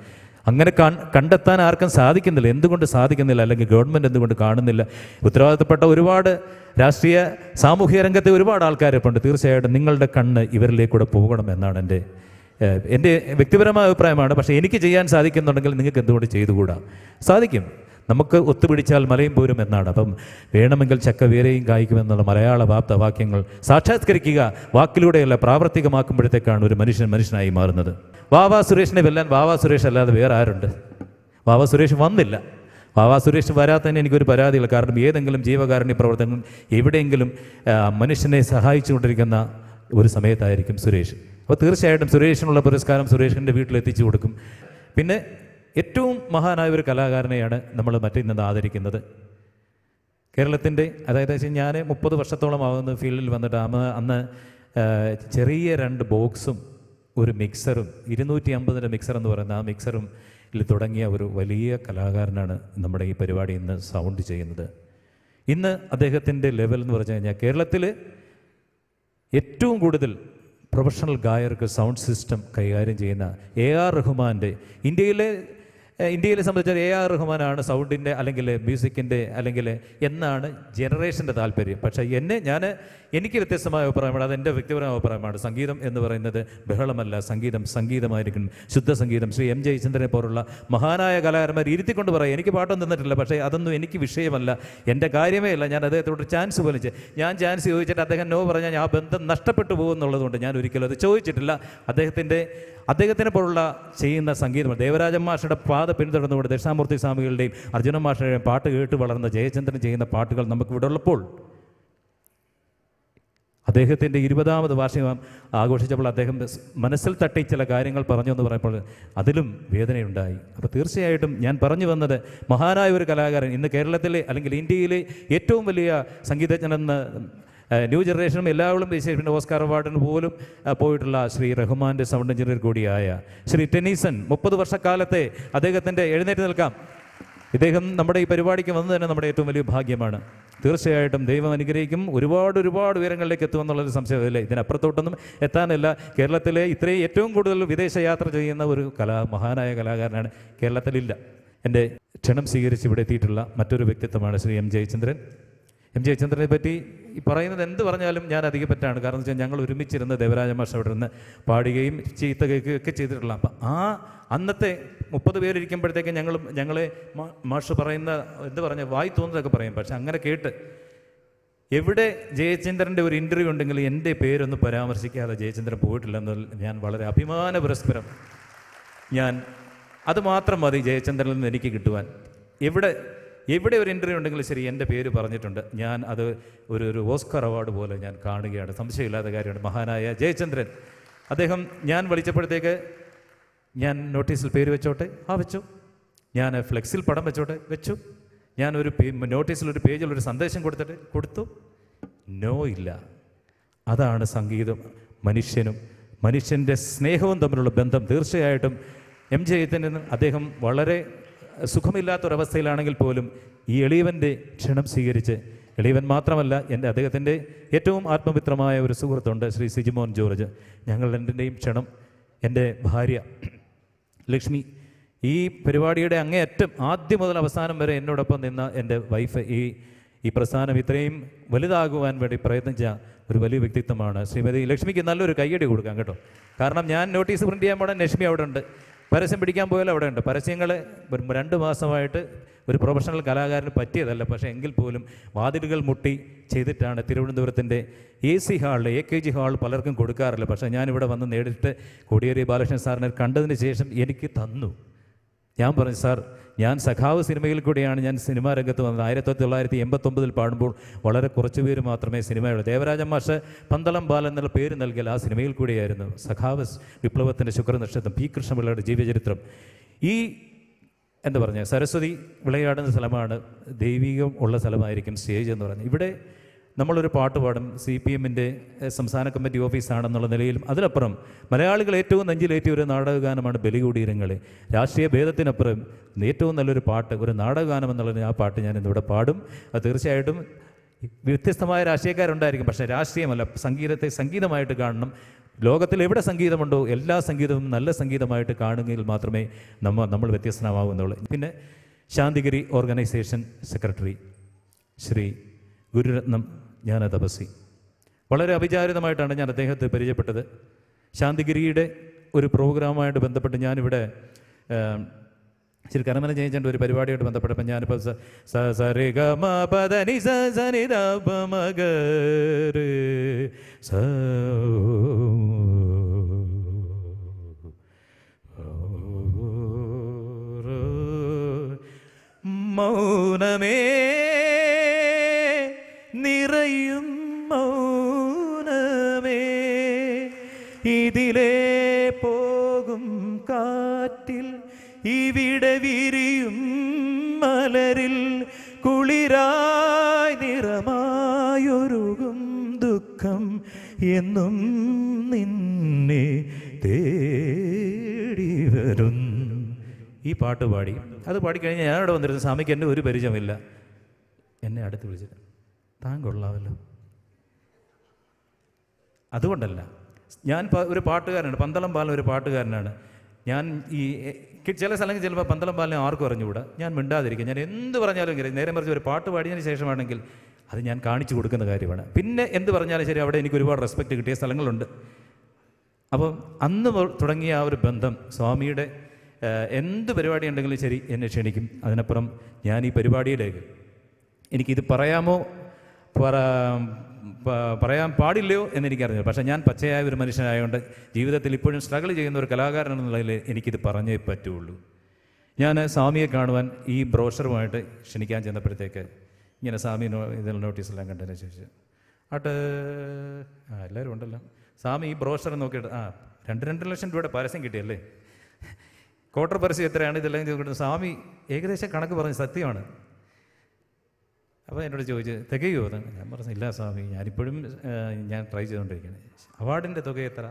അങ്ങനെ കണ്ടെത്താൻ ആർക്കും സാധിക്കുന്നില്ല എന്തുകൊണ്ട് സാധിക്കുന്നില്ല അല്ലെങ്കിൽ ഗവൺമെൻറ് എന്തുകൊണ്ട് കാണുന്നില്ല ഉത്തരവാദിത്തപ്പെട്ട ഒരുപാട് രാഷ്ട്രീയ സാമൂഹിക രംഗത്തെ ഒരുപാട് ആൾക്കാരെപ്പുണ്ട് തീർച്ചയായിട്ടും നിങ്ങളുടെ കണ്ണ് ഇവരിലേക്കൂടെ പോകണം എന്നാണ് എൻ്റെ എൻ്റെ വ്യക്തിപരമായ അഭിപ്രായമാണ് പക്ഷേ എനിക്ക് ചെയ്യാൻ സാധിക്കുന്നുണ്ടെങ്കിൽ നിങ്ങൾക്ക് എന്തുകൊണ്ട് ചെയ്തുകൂടാ സാധിക്കും നമുക്ക് ഒത്തുപിടിച്ചാൽ മലയും പോരും എന്നാണ് അപ്പം വേണമെങ്കിൽ ചക്ക വേരെയും കായ്ക്കുമെന്നുള്ള മലയാള വാക്യങ്ങൾ സാക്ഷാത്കരിക്കുക വാക്കിലൂടെയല്ല പ്രാവർത്തികമാക്കുമ്പോഴത്തേക്കാണ് ഒരു മനുഷ്യൻ മനുഷ്യനായി മാറുന്നത് വാവാ സുരേഷിനെ വെല്ലാൻ വാവാ സുരേഷ് അല്ലാതെ വേറെ ആരുണ്ട് വാവാ സുരേഷ് വന്നില്ല വാവാ സുരേഷ് വരാത്തന്നെ എനിക്കൊരു പരാതിയില്ല കാരണം ഏതെങ്കിലും ജീവകാരുണ്യ പ്രവർത്തനം എവിടെയെങ്കിലും മനുഷ്യനെ സഹായിച്ചുകൊണ്ടിരിക്കുന്ന ഒരു സമയത്തായിരിക്കും സുരേഷ് അപ്പോൾ തീർച്ചയായിട്ടും സുരേഷിനുള്ള പുരസ്കാരം സുരേഷിൻ്റെ വീട്ടിലെത്തിച്ചു കൊടുക്കും പിന്നെ ഏറ്റവും മഹാനായ ഒരു കലാകാരനെയാണ് നമ്മൾ മറ്റിന്ന് ആദരിക്കുന്നത് കേരളത്തിൻ്റെ അതായത് ഞാൻ മുപ്പത് വർഷത്തോളം ആകുന്ന ഫീൽഡിൽ വന്നിട്ട് അമ്മ അന്ന് ചെറിയ രണ്ട് ബോക്സും ഒരു മിക്സറും ഇരുന്നൂറ്റി അമ്പതിൻ്റെ മിക്സർ എന്ന് പറയുന്ന ആ മിക്സറും ഇതിൽ തുടങ്ങിയ ഒരു വലിയ കലാകാരനാണ് നമ്മുടെ ഈ പരിപാടി ഇന്ന് സൗണ്ട് ചെയ്യുന്നത് ഇന്ന് അദ്ദേഹത്തിൻ്റെ ലെവൽ എന്ന് പറഞ്ഞു കഴിഞ്ഞാൽ കേരളത്തിൽ ഏറ്റവും കൂടുതൽ പ്രൊഫഷണൽ ഗായകർക്ക് സൗണ്ട് സിസ്റ്റം കൈകാര്യം ചെയ്യുന്ന എ ആർ റഹ്മാൻ്റെ ഇന്ത്യയിലെ ഇന്ത്യയിലെ സംബന്ധിച്ച് എ ആർ റഹ്മാനാണ് സൗണ്ടിൻ്റെ അല്ലെങ്കിൽ മ്യൂസിക്കിൻ്റെ അല്ലെങ്കിൽ എന്നാണ് ജനറേഷൻ്റെ താല്പര്യം പക്ഷേ എന്നെ ഞാൻ എനിക്ക് വ്യത്യസ്തമായ അഭിപ്രായമാണ് അത് എൻ്റെ വ്യക്തിപരമായ അഭിപ്രായമാണ് സംഗീതം എന്ന് പറയുന്നത് ബഹളമല്ല സംഗീതം സംഗീതമായിരിക്കും ശുദ്ധ സംഗീതം ശ്രീ എം ജയചന്ദ്രനെ പോലുള്ള മഹാനായ കലാകാരന്മാർ ഇരുത്തിക്കൊണ്ട് പറയാം എനിക്ക് പാട്ടൊന്നും തന്നിട്ടില്ല പക്ഷേ അതൊന്നും എനിക്ക് വിഷയമല്ല എൻ്റെ കാര്യമേ അല്ല ഞാൻ അദ്ദേഹത്തോട് ചാൻസ് പോലിച്ച് ഞാൻ ചാൻസ് ചോദിച്ചിട്ട് അദ്ദേഹം നോ പറഞ്ഞാൽ ആ ബന്ധം നഷ്ടപ്പെട്ടു പോകുമെന്നുള്ളതുകൊണ്ട് ഞാൻ ഒരിക്കലും അത് ചോദിച്ചിട്ടില്ല അദ്ദേഹത്തിൻ്റെ അദ്ദേഹത്തിനെ പോലുള്ള ചെയ്യുന്ന സംഗീതം ദേവരാജൻ മാഷയുടെ പാത വിടാതെ പിന്തുടർന്നുകൊണ്ട് ദക്ഷിണാമൂർത്തി സ്വാമികളുടെയും അർജുന മാഷയുടെയും പാട്ട് കേട്ട് വളർന്ന ജയചന്ദ്രൻ ചെയ്യുന്ന പാട്ടുകൾ നമുക്ക് ഇവിടെ ഉള്ളപ്പോൾ അദ്ദേഹത്തിൻ്റെ ഇരുപതാമത് വാർഷികം ആഘോഷിച്ചപ്പോൾ അദ്ദേഹം മനസ്സിൽ തട്ടി ചില കാര്യങ്ങൾ പറഞ്ഞു എന്ന് പറയുമ്പോൾ അതിലും വേദനയുണ്ടായി അപ്പോൾ തീർച്ചയായിട്ടും ഞാൻ പറഞ്ഞു വന്നത് മഹാനായ ഒരു കലാകാരൻ ഇന്ന് കേരളത്തിലെ അല്ലെങ്കിൽ ഇന്ത്യയിലെ ഏറ്റവും വലിയ സംഗീതജ്ഞനെന്ന് ന്യൂ ജനറേഷനും എല്ലാവരും വിശേഷിപ്പിൻ്റെ ഓസ്കാർ അവാർഡിന് പോലും പോയിട്ടുള്ള ശ്രീ റഹ്മാൻ്റെ സൗണ്ട് എഞ്ചിനീയർ കൂടിയായ ശ്രീ ടെന്നീസൺ മുപ്പത് വർഷക്കാലത്തെ അദ്ദേഹത്തിൻ്റെ എഴുന്നേറ്റ് നിൽക്കാം ഇദ്ദേഹം നമ്മുടെ ഈ പരിപാടിക്ക് വന്നത് തന്നെ നമ്മുടെ ഏറ്റവും വലിയ ഭാഗ്യമാണ് തീർച്ചയായിട്ടും ദൈവം അനുഗ്രഹിക്കും ഒരുപാട് ഒരുപാട് ഉയരങ്ങളിലേക്ക് എത്തുമെന്നുള്ളൊരു സംശയമില്ല ഇതിനപ്പുറത്തോട്ടൊന്നും എത്താനില്ല കേരളത്തിലെ ഇത്രയും ഏറ്റവും കൂടുതൽ വിദേശ യാത്ര ചെയ്യുന്ന ഒരു കലാ മഹാനായ കലാകാരനാണ് കേരളത്തിലില്ല എൻ്റെ ക്ഷണം സ്വീകരിച്ച് ഇവിടെ എത്തിയിട്ടുള്ള മറ്റൊരു വ്യക്തിത്വമാണ് ശ്രീ എം ജയചന്ദ്രൻ എം ജയചന്ദ്രനെ പറ്റി ഈ പറയുന്നത് എന്ത് പറഞ്ഞാലും ഞാൻ അധികം പറ്റാണ് കാരണം വെച്ചാൽ ഞങ്ങൾ ഒരുമിച്ചിരുന്ന് ദേവരാജ മാഷ് അവിടെ നിന്ന് പാടുകയും ചീത്ത കേൾക്കുകയും ഒക്കെ ചെയ്തിട്ടുള്ള അപ്പം ആ അന്നത്തെ മുപ്പത് പേരിരിക്കുമ്പോഴത്തേക്ക് ഞങ്ങൾ ഞങ്ങളെ മാഷ് പറയുന്ന എന്ത് പറഞ്ഞ വായി തോന്നുന്നതൊക്കെ പറയും പക്ഷെ അങ്ങനെ കേട്ട് എവിടെ ജയചന്ദ്രൻ്റെ ഒരു ഇൻ്റർവ്യൂ ഉണ്ടെങ്കിൽ എൻ്റെ പേരൊന്നും പരാമർശിക്കാതെ ജയചന്ദ്രൻ പോയിട്ടില്ലെന്ന് ഞാൻ വളരെ അഭിമാന പുരസ്പരം ഞാൻ അത് മാത്രം മതി ജയചന്ദ്രനിൽ നിന്ന് എനിക്ക് കിട്ടുവാൻ എവിടെ എവിടെ ഒരു ഇൻ്റർവ്യൂ ഉണ്ടെങ്കിലും ശരി എൻ്റെ പേര് പറഞ്ഞിട്ടുണ്ട് ഞാൻ അത് ഒരു ഒരു ഓസ്കർ അവാർഡ് പോലെ ഞാൻ കാണുകയാണ് സംശയമില്ലാത്ത കാര്യമാണ് മഹാനായ ജയചന്ദ്രൻ അദ്ദേഹം ഞാൻ വിളിച്ചപ്പോഴത്തേക്ക് ഞാൻ നോട്ടീസിൽ പേര് വെച്ചോട്ടെ ആ വെച്ചു ഞാൻ ഫ്ലെക്സിൽ പടം വെച്ചോട്ടെ വെച്ചു ഞാൻ ഒരു നോട്ടീസിൽ ഒരു പേജിൽ ഒരു സന്ദേശം കൊടുത്തിട്ട് കൊടുത്തു നോ ഇല്ല അതാണ് സംഗീതം മനുഷ്യനും മനുഷ്യൻ്റെ സ്നേഹവും തമ്മിലുള്ള ബന്ധം തീർച്ചയായിട്ടും എം ജയത്തിൻ്റെ അദ്ദേഹം വളരെ സുഖമില്ലാത്തൊരവസ്ഥയിലാണെങ്കിൽ പോലും ഈ എളിയവൻ്റെ ക്ഷണം സ്വീകരിച്ച് എളിയവൻ മാത്രമല്ല എൻ്റെ അദ്ദേഹത്തിൻ്റെ ഏറ്റവും ആത്മമിത്രമായ ഒരു സുഹൃത്തുണ്ട് ശ്രീ സിജിമോൻ ജോർജ് ഞങ്ങൾ രണ്ടിൻ്റെയും ക്ഷണം എൻ്റെ ഭാര്യ ലക്ഷ്മി ഈ പരിപാടിയുടെ അങ്ങേയറ്റം ആദ്യം മുതൽ അവസാനം വരെ എന്നോടൊപ്പം നിന്ന എൻ്റെ വൈഫ് ഈ ഈ പ്രസ്ഥാനം ഇത്രയും വലുതാകുവാൻ വേണ്ടി പ്രയത്നിച്ച ഒരു വലിയ വ്യക്തിത്വമാണ് ശ്രീമതി ലക്ഷ്മിക്ക് നല്ലൊരു കയ്യടി കൊടുക്കാം കേട്ടോ കാരണം ഞാൻ നോട്ടീസ് പ്രിൻ്റ് ചെയ്യാൻ പോകണം ലക്ഷ്മി അവിടെ ഉണ്ട് പരസ്യം പിടിക്കാൻ പോയാലും അവിടെ ഉണ്ട് പരസ്യങ്ങൾ രണ്ട് മാസമായിട്ട് ഒരു പ്രൊഫഷണൽ കലാകാരന് പറ്റിയതല്ല പക്ഷേ എങ്കിൽ പോലും വാതിലുകൾ മുട്ടി ചെയ്തിട്ടാണ് തിരുവനന്തപുരത്തിൻ്റെ എ സി ഹാളിൽ എ കെ ജി ഹാൾ പലർക്കും കൊടുക്കാറില്ല പക്ഷേ ഞാനിവിടെ വന്ന് നേരിട്ട് കോടിയേരി ബാലകൃഷ്ണൻ സാറിനെ കണ്ടതിന് ശേഷം എനിക്ക് തന്നു ഞാൻ പറഞ്ഞു സാർ ഞാൻ സഖാവ് സിനിമയിൽ കൂടിയാണ് ഞാൻ സിനിമാ രംഗത്ത് വന്നത് ആയിരത്തി തൊള്ളായിരത്തി എൺപത്തൊമ്പതിൽ പാടുമ്പോൾ വളരെ കുറച്ച് പേര് മാത്രമേ സിനിമയുള്ളൂ ദേവരാജൻ മാഷ് പന്തളം ബാലൻ എന്നുള്ള പേര് നൽകിയാൽ ആ സിനിമയിൽ കൂടിയായിരുന്നു സഖാവ് വിപ്ലവത്തിൻ്റെ ശുക്രനക്ഷത്രം പി കൃഷ്ണപിള്ളയുടെ ജീവചരിത്രം ഈ എന്താ പറഞ്ഞ സരസ്വതി വിളയാടുന്ന സ്ഥലമാണ് ദൈവികം ഉള്ള സ്ഥലമായിരിക്കും സ്റ്റേജ് എന്ന് പറഞ്ഞത് ഇവിടെ നമ്മളൊരു പാട്ട് പാടും സി പി എമ്മിൻ്റെ സംസ്ഥാന കമ്മിറ്റി ഓഫീസാണെന്നുള്ള നിലയിലും അതിലപ്പുറം മലയാളികൾ ഏറ്റവും നെഞ്ചിലേറ്റിയ ഒരു നാടകഗാനമാണ് ബലികൂടിയിരങ്ങളെ രാഷ്ട്രീയ ഭേദത്തിനപ്പുറം ഏറ്റവും നല്ലൊരു പാട്ട് ഒരു നാടകഗാനം എന്നുള്ളത് ആ പാട്ട് ഞാൻ ഇന്നിവിടെ പാടും അത് തീർച്ചയായിട്ടും വ്യത്യസ്തമായ രാഷ്ട്രീയക്കാരുണ്ടായിരിക്കും പക്ഷേ രാഷ്ട്രീയമല്ല സംഗീതത്തെ സംഗീതമായിട്ട് കാണണം ലോകത്തിൽ എവിടെ സംഗീതമുണ്ടോ എല്ലാ സംഗീതവും നല്ല സംഗീതമായിട്ട് കാണുകയിൽ മാത്രമേ നമ്മൾ നമ്മൾ വ്യത്യസ്തനാവുന്നുള്ളൂ പിന്നെ ശാന്തിഗിരി ഓർഗനൈസേഷൻ സെക്രട്ടറി ശ്രീ ഗുരുരത്നം ഞാൻ തപസ്സി വളരെ അഭിചാരിതമായിട്ടാണ് ഞാൻ അദ്ദേഹത്തെ പരിചയപ്പെട്ടത് ശാന്തിഗിരിയുടെ ഒരു പ്രോഗ്രാമുമായിട്ട് ബന്ധപ്പെട്ട് ഞാനിവിടെ ശരി കരമന ജയിച്ചേണ്ട ഒരു പരിപാടിയായിട്ട് ബന്ധപ്പെട്ടപ്പോൾ ഞാനിപ്പോൾ സരി ഗമ പദനി സനി ര സ മൗനമേ നിറയും മൗനമേ ഇതിലേ പോകും കാറ്റിൽ ഇവിടെ വിരിയും മലരിൽ കുളിരായി നിറമായൊരുകും ദുഃഖം എന്നും നിന്നെ തേടി വരും ഈ പാട്ട് പാടി അത് പാടിക്കഴിഞ്ഞാൽ ഞാനിവിടെ വന്നിരുന്ന സ്വാമിക്ക് എൻ്റെ ഒരു പരിചയമില്ല എന്നെ അടുത്ത് വിളിച്ചിട്ട് താൻ കൊള്ളാമല്ലോ അതുകൊണ്ടല്ല ഞാൻ ഒരു പാട്ടുകാരനാണ് പന്തളം ബാലൻ ഒരു പാട്ടുകാരനാണ് ഞാൻ ഈ ചില സ്ഥലങ്ങളിൽ ചിലപ്പോൾ പന്തളം ബാലിനെ ആർക്കും അറിഞ്ഞുകൂടാ ഞാൻ മിണ്ടാതിരിക്കും ഞാൻ എന്ത് പറഞ്ഞാലും നേരെ മറിച്ച് ഒരു പാട്ട് പാടിയതിന് ശേഷമാണെങ്കിൽ അത് ഞാൻ കാണിച്ചു കൊടുക്കുന്ന കാര്യമാണ് പിന്നെ എന്ത് പറഞ്ഞാലും ശരി അവിടെ എനിക്ക് ഒരുപാട് റെസ്പെക്റ്റ് കിട്ടിയ സ്ഥലങ്ങളുണ്ട് അപ്പം അന്ന് തുടങ്ങിയ ആ ഒരു ബന്ധം സ്വാമിയുടെ എന്ത് പരിപാടി ഉണ്ടെങ്കിലും ശരി എന്നെ ക്ഷണിക്കും അതിനപ്പുറം ഞാൻ ഈ പരിപാടിയിലേക്ക് എനിക്കിത് പറയാമോ പറയാൻ പാടില്ലയോ എന്നെനിക്കറിഞ്ഞു പക്ഷേ ഞാൻ പച്ചയായ ഒരു മനുഷ്യനായതുകൊണ്ട് ജീവിതത്തിൽ ഇപ്പോഴും സ്ട്രഗിൾ ചെയ്യുന്ന ഒരു കലാകാരൻ എന്ന നിലയിൽ എനിക്കിത് പറഞ്ഞേ പറ്റുള്ളൂ ഞാൻ സ്വാമിയെ കാണുവാൻ ഈ ബ്രോഷറുമായിട്ട് ക്ഷണിക്കാൻ ചെന്നപ്പോഴത്തേക്ക് ഇങ്ങനെ സ്വാമി ഇതിൽ നോട്ടീസെല്ലാം കണ്ടതിനു ശേഷം ആട്ട് ആ എല്ലാവരും ഉണ്ടല്ലോ സ്വാമി ഈ ബ്രോഷർ നോക്കിയിട്ട് ആ രണ്ട് രണ്ട് ലക്ഷം രൂപയുടെ പരസ്യം കിട്ടിയല്ലേ ക്വാർട്ടർ *laughs* പരസ്യം എത്രയാണ് ഇതെല്ലാം ചോദിക്കുന്നത് സ്വാമി ഏകദേശം കണക്ക് പറഞ്ഞ് സത്യമാണ് അപ്പോൾ എന്നോട് ചോദിച്ച് തികയോ അത് ഞാൻ പറഞ്ഞു ഇല്ല സ്വാമി ഞാനിപ്പോഴും ഞാൻ ട്രൈ ചെയ്തുകൊണ്ടിരിക്കുകയാണ് അവാർഡിൻ്റെ തുക എത്ര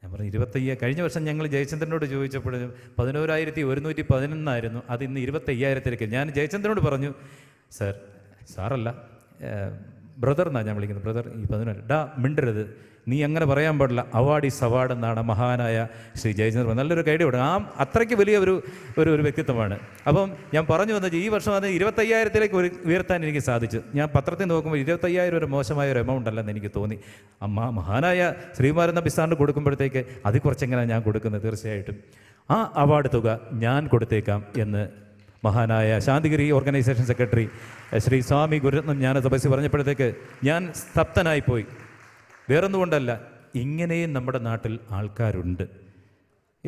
ഞാൻ പറഞ്ഞു ഇരുപത്തയ്യ കഴിഞ്ഞ വർഷം ഞങ്ങൾ ജയചന്ദ്രനോട് ചോദിച്ചപ്പോൾ പതിനോരായിരത്തി ഒരുന്നൂറ്റി പതിനൊന്നായിരുന്നു അത് ഇന്ന് ഇരുപത്തയ്യായിരത്തിലേക്ക് ഞാൻ ജയചന്ദ്രനോട് പറഞ്ഞു സാർ സാറല്ല ബ്രദർ എന്നാണ് ഞാൻ വിളിക്കുന്നത് ബ്രദർ ഈ പതിനാല് ഡാ മിണ്ടരുത് നീ അങ്ങനെ പറയാൻ പാടില്ല ഈസ് അവാർഡ് എന്നാണ് മഹാനായ ശ്രീ ജയചന്ദ്രൻ നല്ലൊരു ഗൈഡ് വിടുക ആ അത്രയ്ക്ക് വലിയ ഒരു ഒരു ഒരു വ്യക്തിത്വമാണ് അപ്പം ഞാൻ പറഞ്ഞു വന്നത് ഈ വർഷം അത് ഇരുപത്തയ്യായിരത്തിലേക്ക് ഉയർത്താൻ എനിക്ക് സാധിച്ചു ഞാൻ പത്രത്തിൽ നോക്കുമ്പോൾ ഇരുപത്തയ്യായിരം ഒരു മോശമായ ഒരു എമൗണ്ട് അല്ലെന്ന് എനിക്ക് തോന്നി അമ്മ മഹാനായ എന്ന പിസാറിന് കൊടുക്കുമ്പോഴത്തേക്ക് അത് കുറച്ചെങ്ങനെ ഞാൻ കൊടുക്കുന്നത് തീർച്ചയായിട്ടും ആ അവാർഡ് തുക ഞാൻ കൊടുത്തേക്കാം എന്ന് മഹാനായ ശാന്തിഗിരി ഓർഗനൈസേഷൻ സെക്രട്ടറി ശ്രീ സ്വാമി ഗുരുരത്നം ഞാൻ തപസ്സി പറഞ്ഞപ്പോഴത്തേക്ക് ഞാൻ സ്തബ്ധനായിപ്പോയി വേറൊന്നുകൊണ്ടല്ല ഇങ്ങനെയും നമ്മുടെ നാട്ടിൽ ആൾക്കാരുണ്ട്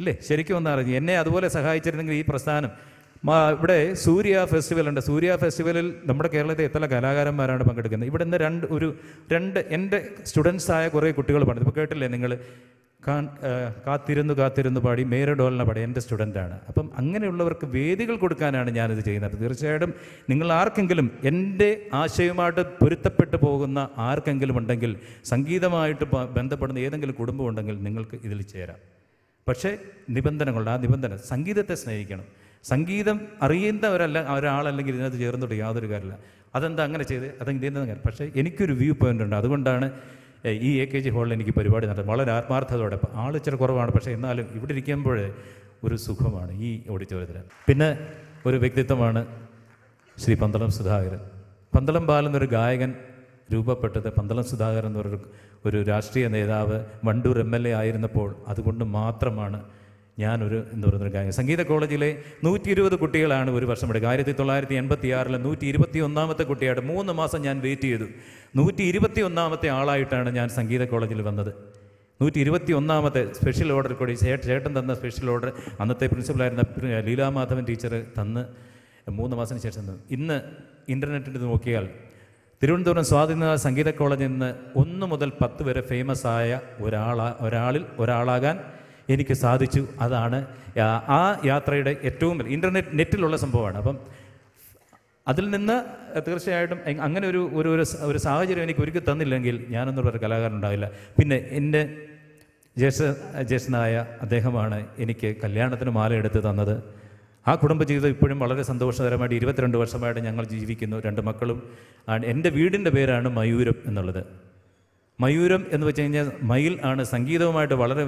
ഇല്ലേ ശരിക്കും അറിഞ്ഞു എന്നെ അതുപോലെ സഹായിച്ചിരുന്നെങ്കിൽ ഈ പ്രസ്ഥാനം ഇവിടെ സൂര്യ ഫെസ്റ്റിവൽ ഉണ്ട് സൂര്യ ഫെസ്റ്റിവലിൽ നമ്മുടെ കേരളത്തെ എത്ര കലാകാരന്മാരാണ് പങ്കെടുക്കുന്നത് ഇവിടെ നിന്ന് രണ്ട് ഒരു രണ്ട് എൻ്റെ സ്റ്റുഡൻസായ കുറേ കുട്ടികൾ പണിത് ഇപ്പോൾ കേട്ടില്ലേ നിങ്ങൾ കാത്തിരുന്നു കാത്തിരുന്നു പാടി മേര ഡോലിനെ പാടി എൻ്റെ സ്റ്റുഡൻ്റാണ് അപ്പം അങ്ങനെയുള്ളവർക്ക് വേദികൾ കൊടുക്കാനാണ് ഞാനിത് ചെയ്യുന്നത് തീർച്ചയായിട്ടും നിങ്ങൾ ആർക്കെങ്കിലും എൻ്റെ ആശയവുമായിട്ട് പൊരുത്തപ്പെട്ടു പോകുന്ന ആർക്കെങ്കിലും ഉണ്ടെങ്കിൽ സംഗീതമായിട്ട് ബന്ധപ്പെടുന്ന ഏതെങ്കിലും കുടുംബം ഉണ്ടെങ്കിൽ നിങ്ങൾക്ക് ഇതിൽ ചേരാം പക്ഷേ നിബന്ധനകളുണ്ട് ആ നിബന്ധന സംഗീതത്തെ സ്നേഹിക്കണം സംഗീതം അറിയുന്നവരല്ല ഒരാളല്ലെങ്കിൽ ഇതിനകത്ത് ചേർന്നിട്ട് യാതൊരു കാര്യമില്ല അതെന്താ അങ്ങനെ ചെയ്ത് അതെങ്ങനെ പക്ഷേ എനിക്കൊരു വ്യൂ പോയിൻ്റ് ഉണ്ട് അതുകൊണ്ടാണ് ഈ എ കെ ജി ഹോളിൽ എനിക്ക് പരിപാടി നടത്തും വളരെ ആത്മാർത്ഥതയോടെ ആൾ ഇച്ചിരി കുറവാണ് പക്ഷേ എന്നാലും ഇവിടെ ഇരിക്കുമ്പോൾ ഒരു സുഖമാണ് ഈ ഓഡിറ്റോറിയത്തിൽ പിന്നെ ഒരു വ്യക്തിത്വമാണ് ശ്രീ പന്തളം സുധാകരൻ പന്തളം ബാലൻ എന്നൊരു ഗായകൻ രൂപപ്പെട്ടത് പന്തളം സുധാകരൻ എന്നൊരു ഒരു രാഷ്ട്രീയ നേതാവ് വണ്ടൂർ എം എൽ എ ആയിരുന്നപ്പോൾ അതുകൊണ്ട് മാത്രമാണ് ഞാനൊരു എന്ന് പറയുന്നൊരു ഗായകൻ സംഗീത കോളേജിലെ നൂറ്റി ഇരുപത് കുട്ടികളാണ് ഒരു വർഷം എടുക്കുക ആയിരത്തി തൊള്ളായിരത്തി എൺപത്തി ആറിലെ നൂറ്റി ഇരുപത്തി ഒന്നാമത്തെ കുട്ടിയായിട്ട് മൂന്ന് മാസം ഞാൻ വെയിറ്റ് ചെയ്തു നൂറ്റി ഇരുപത്തി ഒന്നാമത്തെ ആളായിട്ടാണ് ഞാൻ സംഗീത കോളേജിൽ വന്നത് നൂറ്റി ഇരുപത്തി ഒന്നാമത്തെ സ്പെഷ്യൽ ഓർഡർ കൂടി ചേട്ടൻ തന്ന സ്പെഷ്യൽ ഓർഡർ അന്നത്തെ പ്രിൻസിപ്പളായിരുന്ന ലീലാമാധവൻ ടീച്ചർ തന്ന് മൂന്ന് മാസത്തിന് ശേഷം ഇന്ന് ഇൻ്റർനെറ്റിൽ നോക്കിയാൽ തിരുവനന്തപുരം സ്വാധീന സംഗീത കോളേജിൽ നിന്ന് ഒന്ന് മുതൽ പത്ത് വരെ ഫേമസ് ആയ ഒരാളാ ഒരാളിൽ ഒരാളാകാൻ എനിക്ക് സാധിച്ചു അതാണ് ആ യാത്രയുടെ ഏറ്റവും ഇൻ്റർനെറ്റ് നെറ്റിലുള്ള സംഭവമാണ് അപ്പം അതിൽ നിന്ന് തീർച്ചയായിട്ടും അങ്ങനെ ഒരു ഒരു ഒരു സാഹചര്യം എനിക്ക് ഒരുക്കി തന്നില്ലെങ്കിൽ ഞാനൊന്നും ഒരു കലാകാരൻ ഉണ്ടാവില്ല പിന്നെ എൻ്റെ ജ്യേഷ്ഠ ജ്യേഷ്ഠനായ അദ്ദേഹമാണ് എനിക്ക് കല്യാണത്തിന് മാല എടുത്ത് തന്നത് ആ കുടുംബജീവിതം ഇപ്പോഴും വളരെ സന്തോഷകരമായിട്ട് ഇരുപത്തിരണ്ട് വർഷമായിട്ട് ഞങ്ങൾ ജീവിക്കുന്നു രണ്ട് മക്കളും എൻ്റെ വീടിൻ്റെ പേരാണ് മയൂരം എന്നുള്ളത് മയൂരം എന്ന് വെച്ച് കഴിഞ്ഞാൽ മയിൽ ആണ് സംഗീതവുമായിട്ട് വളരെ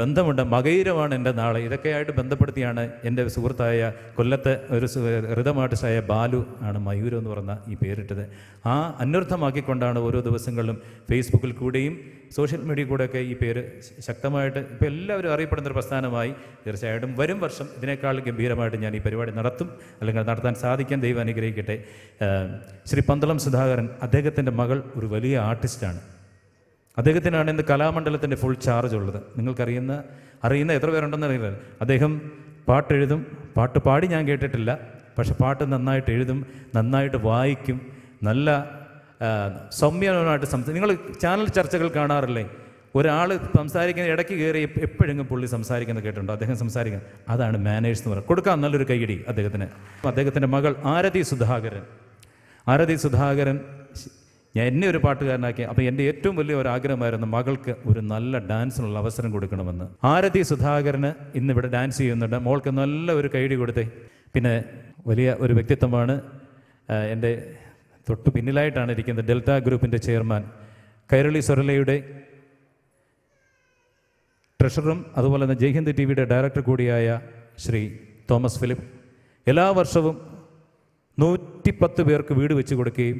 ബന്ധമുണ്ട് മകയിരമാണ് എൻ്റെ നാളെ ഇതൊക്കെയായിട്ട് ബന്ധപ്പെടുത്തിയാണ് എൻ്റെ സുഹൃത്തായ കൊല്ലത്തെ ഒരു ഹൃതമാർട്ടിസ്റ്റായ ബാലു ആണ് മയൂരം എന്ന് പറഞ്ഞ ഈ പേരിട്ടത് ആ അന്വർത്ഥമാക്കിക്കൊണ്ടാണ് ഓരോ ദിവസങ്ങളിലും ഫേസ്ബുക്കിൽ കൂടെയും സോഷ്യൽ മീഡിയ കൂടെയൊക്കെ ഈ പേര് ശക്തമായിട്ട് ഇപ്പോൾ എല്ലാവരും അറിയപ്പെടുന്ന ഒരു പ്രസ്ഥാനമായി തീർച്ചയായിട്ടും വരും വർഷം ഇതിനേക്കാൾ ഗംഭീരമായിട്ട് ഞാൻ ഈ പരിപാടി നടത്തും അല്ലെങ്കിൽ നടത്താൻ സാധിക്കാൻ ദൈവം അനുഗ്രഹിക്കട്ടെ ശ്രീ പന്തളം സുധാകരൻ അദ്ദേഹത്തിൻ്റെ മകൾ ഒരു വലിയ ആർട്ടിസ്റ്റാണ് അദ്ദേഹത്തിനാണ് ഇന്ന് കലാമണ്ഡലത്തിൻ്റെ ഫുൾ ചാർജ് ഉള്ളത് നിങ്ങൾക്കറിയുന്ന അറിയുന്ന എത്ര പേരുണ്ടെന്ന് അറിയില്ല അദ്ദേഹം പാട്ടെഴുതും പാട്ട് പാടി ഞാൻ കേട്ടിട്ടില്ല പക്ഷെ പാട്ട് നന്നായിട്ട് എഴുതും നന്നായിട്ട് വായിക്കും നല്ല സൗമ്യമായിട്ട് സംസാരിക്കും നിങ്ങൾ ചാനൽ ചർച്ചകൾ കാണാറില്ലേ ഒരാൾ സംസാരിക്കുന്ന ഇടയ്ക്ക് കയറി എപ്പോഴെങ്കിലും പുള്ളി സംസാരിക്കുന്നത് കേട്ടിട്ടുണ്ട് അദ്ദേഹം സംസാരിക്കുന്നത് അതാണ് മാനേഴ്സ് എന്ന് പറയുന്നത് കൊടുക്കാൻ നല്ലൊരു കൈയടി അദ്ദേഹത്തിന് അദ്ദേഹത്തിൻ്റെ മകൾ ആരതി സുധാകരൻ ആരതി സുധാകരൻ ഞാൻ എന്നെ ഒരു പാട്ടുകാരനാക്കി അപ്പം എൻ്റെ ഏറ്റവും വലിയ ഒരു ആഗ്രഹമായിരുന്നു മകൾക്ക് ഒരു നല്ല ഡാൻസിനുള്ള അവസരം കൊടുക്കണമെന്ന് ആരതി സുധാകരന് ഇന്നിവിടെ ഡാൻസ് ചെയ്യുന്നുണ്ട് മോൾക്ക് നല്ല ഒരു കൈഡി കൊടുത്തേ പിന്നെ വലിയ ഒരു വ്യക്തിത്വമാണ് എൻ്റെ തൊട്ടു പിന്നിലായിട്ടാണ് ഇരിക്കുന്നത് ഡെൽറ്റ ഗ്രൂപ്പിൻ്റെ ചെയർമാൻ കൈരളി സൊരലയുടെ ട്രഷററും അതുപോലെ തന്നെ ജയ്ഹിന്ദ് ടി വിയുടെ ഡയറക്ടർ കൂടിയായ ശ്രീ തോമസ് ഫിലിപ്പ് എല്ലാ വർഷവും നൂറ്റിപ്പത്ത് പേർക്ക് വീട് വെച്ച് കൊടുക്കുകയും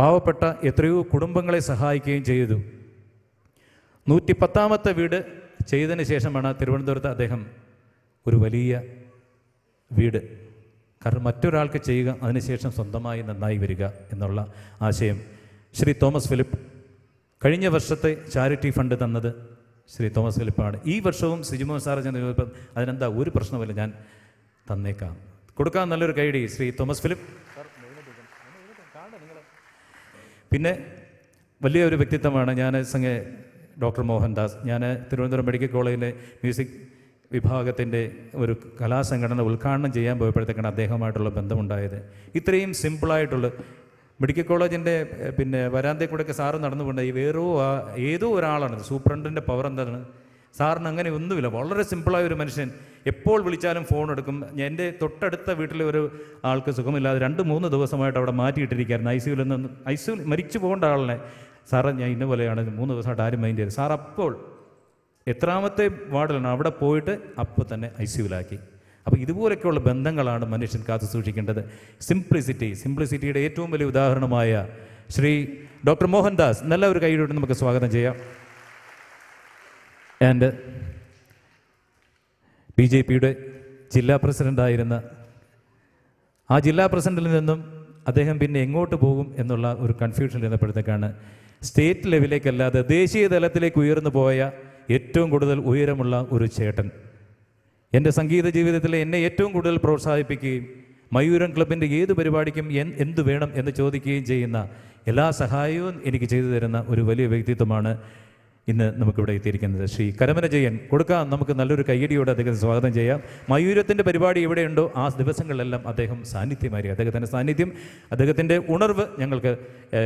പാവപ്പെട്ട എത്രയോ കുടുംബങ്ങളെ സഹായിക്കുകയും ചെയ്തു നൂറ്റി പത്താമത്തെ വീട് ചെയ്തതിന് ശേഷമാണ് തിരുവനന്തപുരത്ത് അദ്ദേഹം ഒരു വലിയ വീട് കാരണം മറ്റൊരാൾക്ക് ചെയ്യുക അതിനുശേഷം സ്വന്തമായി നന്നായി വരിക എന്നുള്ള ആശയം ശ്രീ തോമസ് ഫിലിപ്പ് കഴിഞ്ഞ വർഷത്തെ ചാരിറ്റി ഫണ്ട് തന്നത് ശ്രീ തോമസ് ഫിലിപ്പാണ് ഈ വർഷവും സിജുമോൻ സാറ് ചെന്ന് അതിനെന്താ ഒരു പ്രശ്നമല്ല ഞാൻ തന്നേക്കാം കൊടുക്കാൻ നല്ലൊരു കൈഡി ശ്രീ തോമസ് ഫിലിപ്പ് പിന്നെ വലിയൊരു വ്യക്തിത്വമാണ് ഞാൻ സംഗെ ഡോക്ടർ മോഹൻദാസ് ഞാൻ തിരുവനന്തപുരം മെഡിക്കൽ കോളേജിലെ മ്യൂസിക് വിഭാഗത്തിൻ്റെ ഒരു കലാസംഘടന ഉദ്ഘാടനം ചെയ്യാൻ പോയപ്പോഴത്തേക്കാണ് അദ്ദേഹമായിട്ടുള്ള ബന്ധമുണ്ടായത് ഇത്രയും സിമ്പിളായിട്ടുള്ള മെഡിക്കൽ കോളേജിൻ്റെ പിന്നെ വരാന്തയിൽ കൂടെയൊക്കെ സാറ് നടന്നുകൊണ്ട് ഈ വേറോ ഏതോ ഒരാളാണ് സൂപ്രണ്ടിൻ്റെ പവർ എന്താണ് സാറിന് അങ്ങനെ ഒന്നുമില്ല വളരെ സിമ്പിളായ ഒരു മനുഷ്യൻ എപ്പോൾ വിളിച്ചാലും ഫോൺ എടുക്കും എൻ്റെ തൊട്ടടുത്ത വീട്ടിലെ ഒരു ആൾക്ക് സുഖമില്ലാതെ രണ്ട് മൂന്ന് ദിവസമായിട്ട് അവിടെ മാറ്റിയിട്ടിരിക്കുകയായിരുന്നു ഐ സിയുവിൽ നിന്ന് ഐ സിയുൽ മരിച്ചു പോകേണ്ട ആളിനെ സാറ് ഞാൻ ഇന്ന പോലെയാണ് മൂന്ന് ദിവസമായിട്ട് ആരും മൈൻഡ് ചെയ്തു സാർ അപ്പോൾ എത്രാമത്തെ വാർഡിലാണ് അവിടെ പോയിട്ട് അപ്പോൾ തന്നെ ഐ സിയുലാക്കി അപ്പോൾ ഇതുപോലെയൊക്കെയുള്ള ബന്ധങ്ങളാണ് മനുഷ്യൻ കാത്തു സൂക്ഷിക്കേണ്ടത് സിംപ്ലിസിറ്റി സിംപ്ലിസിറ്റിയുടെ ഏറ്റവും വലിയ ഉദാഹരണമായ ശ്രീ ഡോക്ടർ മോഹൻദാസ് നല്ല ഒരു കൈയിലോട്ട് നമുക്ക് സ്വാഗതം ചെയ്യാം ആൻഡ് ബി ജെ പിയുടെ ജില്ലാ പ്രസിഡൻ്റായിരുന്ന ആ ജില്ലാ പ്രസിഡൻറ്റിൽ നിന്നും അദ്ദേഹം പിന്നെ എങ്ങോട്ട് പോകും എന്നുള്ള ഒരു കൺഫ്യൂഷൻ ഇരുന്നപ്പോഴത്തേക്കാണ് സ്റ്റേറ്റ് ലെവലിലേക്കല്ലാതെ ദേശീയ തലത്തിലേക്ക് ഉയർന്നു പോയ ഏറ്റവും കൂടുതൽ ഉയരമുള്ള ഒരു ചേട്ടൻ എൻ്റെ സംഗീത ജീവിതത്തിൽ എന്നെ ഏറ്റവും കൂടുതൽ പ്രോത്സാഹിപ്പിക്കുകയും മയൂരം ക്ലബിൻ്റെ ഏത് പരിപാടിക്കും എന്ത് വേണം എന്ന് ചോദിക്കുകയും ചെയ്യുന്ന എല്ലാ സഹായവും എനിക്ക് ചെയ്തു തരുന്ന ഒരു വലിയ വ്യക്തിത്വമാണ് ഇന്ന് നമുക്കിവിടെ എത്തിയിരിക്കുന്നത് ശ്രീ കരമന ജയൻ കൊടുക്കാം നമുക്ക് നല്ലൊരു കയ്യടിയോടെ അദ്ദേഹത്തെ സ്വാഗതം ചെയ്യാം മയൂരത്തിൻ്റെ പരിപാടി എവിടെയുണ്ടോ ആ ദിവസങ്ങളിലെല്ലാം അദ്ദേഹം സാന്നിധ്യമായി അദ്ദേഹത്തിൻ്റെ സാന്നിധ്യം അദ്ദേഹത്തിൻ്റെ ഉണർവ് ഞങ്ങൾക്ക്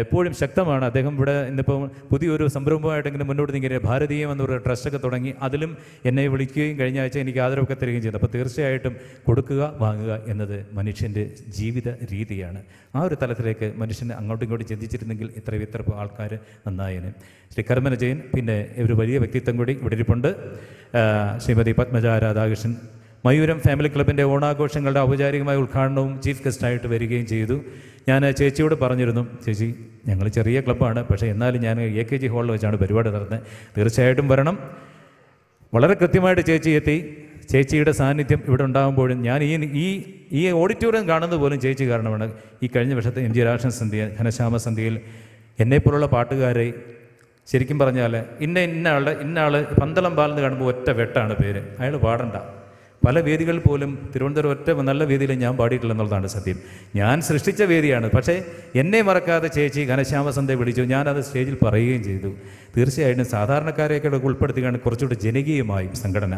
എപ്പോഴും ശക്തമാണ് അദ്ദേഹം ഇവിടെ ഇന്നിപ്പോൾ പുതിയൊരു സംരംഭമായിട്ടെങ്കിലും മുന്നോട്ട് നീങ്ങിയ ഭാരതീയം എന്നൊരു ട്രസ്റ്റൊക്കെ തുടങ്ങി അതിലും എന്നെ വിളിക്കുകയും കഴിഞ്ഞ ആഴ്ച എനിക്ക് ആദരവൊക്കെ തരികയും ചെയ്തു അപ്പോൾ തീർച്ചയായിട്ടും കൊടുക്കുക വാങ്ങുക എന്നത് മനുഷ്യൻ്റെ ജീവിത രീതിയാണ് ആ ഒരു തലത്തിലേക്ക് മനുഷ്യനെ അങ്ങോട്ടും ഇങ്ങോട്ടും ചിന്തിച്ചിരുന്നെങ്കിൽ ഇത്രയും ഇത്ര ആൾക്കാർ നന്നായനെ ശ്രീ കരമന ജയൻ പിന്നെ പിന്നെ ഒരു വലിയ വ്യക്തിത്വം കൂടി ഇവിടെ ഇരിപ്പുണ്ട് ശ്രീമതി പത്മജ രാധാകൃഷ്ണൻ മയൂരം ഫാമിലി ക്ലബിൻ്റെ ഓണാഘോഷങ്ങളുടെ ഔപചാരികമായ ഉദ്ഘാടനവും ചീഫ് ഗസ്റ്റായിട്ട് വരികയും ചെയ്തു ഞാൻ ചേച്ചിയോട് പറഞ്ഞിരുന്നു ചേച്ചി ഞങ്ങൾ ചെറിയ ക്ലബ്ബാണ് പക്ഷേ എന്നാലും ഞാൻ എ കെ ജി ഹാളിൽ വെച്ചാണ് പരിപാടി നടത്തുന്നത് തീർച്ചയായിട്ടും വരണം വളരെ കൃത്യമായിട്ട് ചേച്ചി എത്തി ചേച്ചിയുടെ സാന്നിധ്യം ഇവിടെ ഉണ്ടാകുമ്പോഴും ഞാൻ ഈ ഈ ഈ ഓഡിറ്റോറിയം കാണുന്നത് പോലും ചേച്ചി കാരണമാണ് ഈ കഴിഞ്ഞ വർഷത്തെ എം ജി രാഷ്ട്രസന്ധ്യ സന്ധ്യ സന്ധ്യയിൽ എന്നെപ്പോലുള്ള പാട്ടുകാരെ ശരിക്കും പറഞ്ഞാൽ ഇന്ന ഇന്ന ആളുടെ ഇന്ന ആൾ പന്തളം പാലെന്ന് കാണുമ്പോൾ ഒറ്റ വെട്ടാണ് പേര് അയാൾ പാടണ്ട പല വേദികളിൽ പോലും തിരുവനന്തപുരം ഒറ്റ നല്ല വേദിയിൽ ഞാൻ പാടിയിട്ടില്ല എന്നുള്ളതാണ് സത്യം ഞാൻ സൃഷ്ടിച്ച വേദിയാണ് പക്ഷേ എന്നെ മറക്കാതെ ചേച്ചി ഘനശ്യാമസന്ധ വിളിച്ചു ഞാനത് സ്റ്റേജിൽ പറയുകയും ചെയ്തു തീർച്ചയായിട്ടും സാധാരണക്കാരെയൊക്കെ ഉൾപ്പെടുത്തുകയാണ് കുറച്ചുകൂടി ജനകീയമായും സംഘടന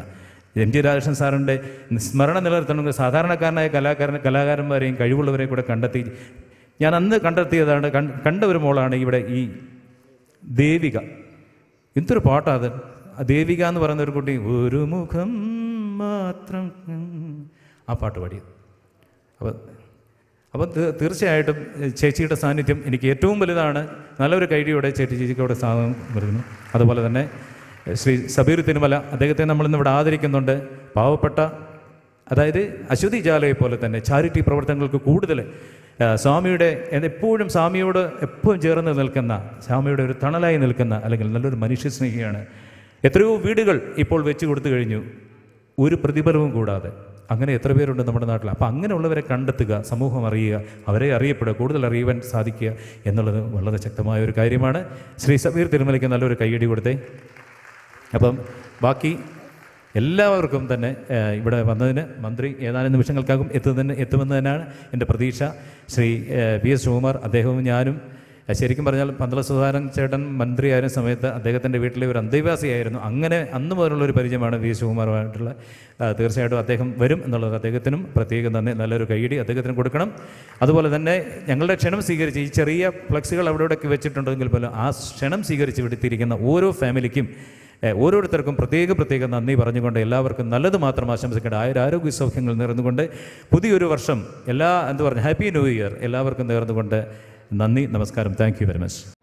എം ജി രാജകൃഷ്ണൻ സാറിൻ്റെ സ്മരണ നിലനിർത്തണമെങ്കിൽ സാധാരണക്കാരനായ കലാകാരൻ കലാകാരന്മാരെയും കഴിവുള്ളവരെയും കൂടെ കണ്ടെത്തി ഞാൻ അന്ന് കണ്ടെത്തിയതാണ് കണ്ട ഒരു മോളാണ് ഇവിടെ ഈ ദേവിക എന്തൊരു പാട്ടാ അത് ദേവിക എന്ന് പറയുന്ന ഒരു കുട്ടി ഒരു മുഖം മാത്രം ആ പാട്ട് പാടിയത് അപ്പോൾ അപ്പോൾ തീർച്ചയായിട്ടും ചേച്ചിയുടെ സാന്നിധ്യം എനിക്ക് ഏറ്റവും വലുതാണ് നല്ലൊരു കൈഡിയോടെ ചേച്ചി ചേച്ചിക്കോടെ സാധനം വരുന്നു അതുപോലെ തന്നെ ശ്രീ സബീർ തിരുമല അദ്ദേഹത്തെ നമ്മളിന്ന് ഇവിടെ ആദരിക്കുന്നുണ്ട് പാവപ്പെട്ട അതായത് അശ്വതി ജാലയെ പോലെ തന്നെ ചാരിറ്റി പ്രവർത്തനങ്ങൾക്ക് കൂടുതൽ സ്വാമിയുടെ എപ്പോഴും സ്വാമിയോട് എപ്പോഴും ചേർന്ന് നിൽക്കുന്ന സ്വാമിയുടെ ഒരു തണലായി നിൽക്കുന്ന അല്ലെങ്കിൽ നല്ലൊരു മനുഷ്യസ്നേഹിയാണ് എത്രയോ വീടുകൾ ഇപ്പോൾ വെച്ചു കൊടുത്തു കഴിഞ്ഞു ഒരു പ്രതിഫലവും കൂടാതെ അങ്ങനെ എത്ര പേരുണ്ട് നമ്മുടെ നാട്ടിൽ അപ്പോൾ അങ്ങനെയുള്ളവരെ കണ്ടെത്തുക സമൂഹം അറിയുക അവരെ അറിയപ്പെടുക കൂടുതൽ അറിയുവാൻ സാധിക്കുക എന്നുള്ളത് വളരെ ശക്തമായ ഒരു കാര്യമാണ് ശ്രീ സബീർ തിരുമലയ്ക്ക് നല്ലൊരു കൈയടി കൊടുത്തേ അപ്പം ബാക്കി എല്ലാവർക്കും തന്നെ ഇവിടെ വന്നതിന് മന്ത്രി ഏതാനും നിമിഷങ്ങൾക്കാകും എത്തുന്നതിന് എത്തുമെന്ന് തന്നെയാണ് എൻ്റെ പ്രതീക്ഷ ശ്രീ പി എസ് ശിവകുമാർ അദ്ദേഹവും ഞാനും ശരിക്കും പറഞ്ഞാൽ പന്തള സുധാരൻ ചേട്ടൻ മന്ത്രിയായിരുന്ന സമയത്ത് അദ്ദേഹത്തിൻ്റെ വീട്ടിലെ ഒരു അന്തേവാസിയായിരുന്നു അങ്ങനെ അന്ന് മുതലുള്ള ഒരു പരിചയമാണ് വി ശിവകുമാറുമായിട്ടുള്ള തീർച്ചയായിട്ടും അദ്ദേഹം വരും എന്നുള്ളത് അദ്ദേഹത്തിനും പ്രത്യേകം തന്നെ നല്ലൊരു കൈയിടി അദ്ദേഹത്തിന് കൊടുക്കണം അതുപോലെ തന്നെ ഞങ്ങളുടെ ക്ഷണം സ്വീകരിച്ച് ഈ ചെറിയ ഫ്ലക്സുകൾ അവിടെ ഇവിടെയൊക്കെ വെച്ചിട്ടുണ്ടെങ്കിൽ പോലും ആ ക്ഷണം സ്വീകരിച്ച് വിടുത്തിയിരിക്കുന്ന ഓരോ ഫാമിലിക്കും ഓരോരുത്തർക്കും പ്രത്യേക പ്രത്യേക നന്ദി പറഞ്ഞുകൊണ്ട് എല്ലാവർക്കും നല്ലത് മാത്രം ആശംസിക്കേണ്ട ആയൊരു ആരോഗ്യ സൗഖ്യങ്ങൾ നേർന്നുകൊണ്ട് പുതിയൊരു വർഷം എല്ലാ എന്ത് പറഞ്ഞു ഹാപ്പി ന്യൂ ഇയർ എല്ലാവർക്കും നേർന്നുകൊണ്ട് നന്ദി നമസ്കാരം താങ്ക് യു വെരി മച്ച്